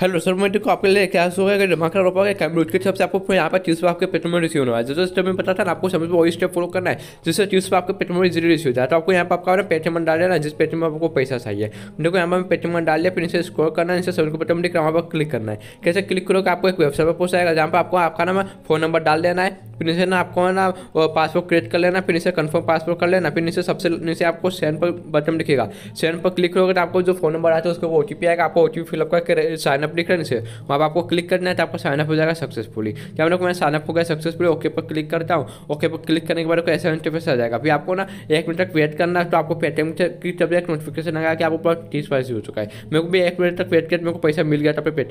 hello sir मैं देखो आपके लिए क्या होगा अगर धमाका रोपा गया के सबसे आपको यहाँ पर चीज़ पर आपके पेट में रिसीव होना है जैसे स्टेप में पता था ना आपको समझ में वही स्टेप फॉलो करना है जिससे चीज़ पर आपके पेट में इजीली रिसीव होता है तो आपको यहाँ पर आपका पेटीएम डाल देना जिस पेटम में आपको पैसा चाहिए देखो यहाँ पर पेटीएम डाल दिया फिर इसे स्कोर करना है इसे सबको पेटीएम दिख रहा वहाँ पर क्लिक करना है कैसे क्लिक करोगे आपको एक वेबसाइट पर आएगा जहाँ पर आपको आपका नाम फोन नंबर डाल देना है फिर इसे ना आपको है ना पासवर्ड क्रिएट कर लेना फिर इसे कन्फर्म पासवर्ड कर लेना फिर इसे सबसे नीचे आपको सेंड पर बटन दिखेगा सेंड पर क्लिक करोगे तो आपको जो फोन नंबर आता है उसको ओ टी आएगा आपको ओ टी फिलअप करके साइनअप लिख रहे वहाँ पर आपको क्लिक करना है तो आपको साइनअप हो जाएगा सक्सेसफुली क्या हम लोग मैं साइनअप हो गया सक्सेसफुली ओके पर क्लिक करता हूँ ओके पर क्लिक करने के बाद ऐसा इंटरफेस आ जाएगा फिर आपको ना एक मिनट तक वेट करना तो आपको पेटीएम की तब एक नोटिफिकेशन आएगा कि आपको पूरा तीस पैसे हो चुका है मेरे को भी एक मिनट तक वेट करके तो मेरे को पैसा मिल गया था पे पेटीएम